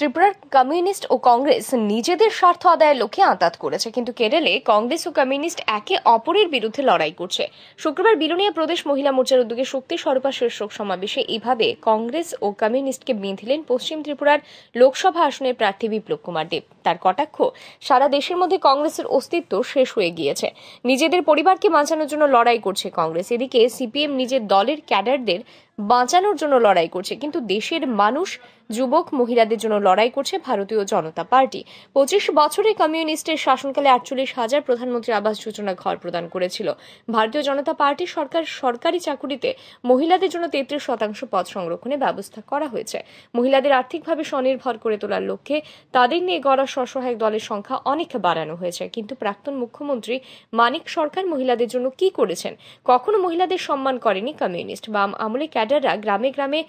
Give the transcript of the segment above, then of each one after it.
ত্রিপুরার কমিউনিস্ট ও কংগ্রেস নিজেদের স্বার্থ আদায়ের লক্ষ্যে আঁতাত করেছে কিন্তু কেরলে কংগ্রেস ও কমিউনিস্ট একে অপরের বিরুদ্ধে লড়াই করছে শুক্রবার বিলোনিয়া প্রদেশ মহিলা মোর্চার উদ্যোগে শক্তি স্বরূপা শীর্ষক সমাবেশে এভাবে কংগ্রেস ও কমিউনিস্টকে বিঁধিলেন পশ্চিম ত্রিপুরার লোকসভা আসনের প্রার্থী বিপ্লব কুমার দেব তার কটাক্ষ সারা দেশের মধ্যে কংগ্রেসের অস্তিত্ব শেষ হয়ে গিয়েছে নিজেদের পরিবারকে বাঁচানোর জন্য লড়াই করছে কংগ্রেস এদিকে সিপিএম নিজের দলের ক্যাডারদের বাঁচানোর জন্য লড়াই করছে কিন্তু দেশের মানুষ যুবক মহিলাদের জন্য লড়াই করছে ভারতীয় জনতা পার্টি পঁচিশ বছরে কমিউনিস্টের শাসনকালে আটচল্লিশ হাজার প্রধানমন্ত্রী আবাস যোজনা ঘর প্রদান করেছিল ভারতীয় জনতা পার্টি সরকার সরকারি চাকুরিতে মহিলাদের জন্য তেত্রিশ শতাংশ পদ সংরক্ষণে ব্যবস্থা করা হয়েছে মহিলাদের আর্থিকভাবে স্বনির্ভর করে তোলার লক্ষ্যে তাদের নিয়ে গড়া স্বসহায়ক দলের সংখ্যা অনেক বাড়ানো হয়েছে কিন্তু প্রাক্তন মুখ্যমন্ত্রী মানিক সরকার মহিলাদের জন্য কি করেছেন কখনো মহিলাদের সম্মান করেনি কমিউনিস্ট বা আমলে ক্যাডাররা গ্রামে গ্রামে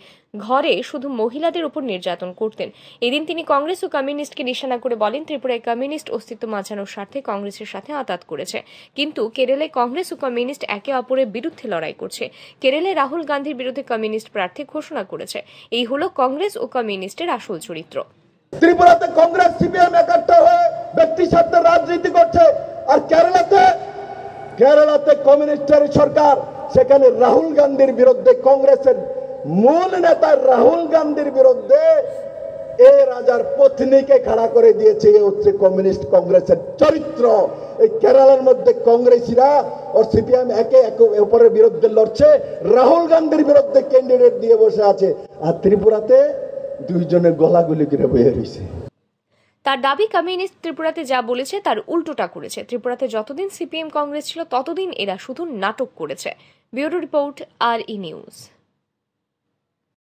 ঘরে শুধু মহিলাদের উপর নির্যাতন করতেন এদিন তিনি কংগ্রেস ও কমিউনিস্টকে নিশানা করে বলেন ত্রিপুরায় কমিউনিস্ট অস্তিত্ব মাঝানোর স্বার্থে কংগ্রেসের সাথে আতাত করেছে কিন্তু কেরলে কংগ্রেস ও কমিউনিস্ট একে অপরের বিরুদ্ধে লড়াই করছে কেরলে রাহুল গান্ধীর বিরুদ্ধে কমিউনিস্ট প্রার্থী ঘোষণা করেছে এই হল কংগ্রেস ও কমিউনিস্টের আসল চরিত্র ত্রিপুরাতে কংগ্রেস সিপিএম একাত্র হয়ে ব্যক্তি স্বার্থের রাজনীতি করছে আর কেরালাতে কেরালাতে কমিউনিস্টের সরকার সেখানে রাহুল গান্ধীর বিরুদ্ধে কংগ্রেসের মূল নেতা রাহুল গান্ধীর বিরুদ্ধে এ রাজার পত্নীকে খাড়া করে দিয়েছে এ হচ্ছে কমিউনিস্ট কংগ্রেসের চরিত্র এই কেরালার মধ্যে কংগ্রেসীরা ও সিপিএম একে অপরের বিরুদ্ধে লড়ছে রাহুল গান্ধীর বিরুদ্ধে ক্যান্ডিডেট দিয়ে বসে আছে আর ত্রিপুরাতে দুইজনে গলাগুলি করে বয়ে রয়েছে তার দাবি কমিউনিস্ট ত্রিপুরাতে যা বলেছে তার উল্টোটা করেছে ত্রিপুরাতে যতদিন সিপিএম কংগ্রেস ছিল ততদিন এরা শুধু নাটক করেছে ব্যুরো রিপোর্ট আর ই নিউজ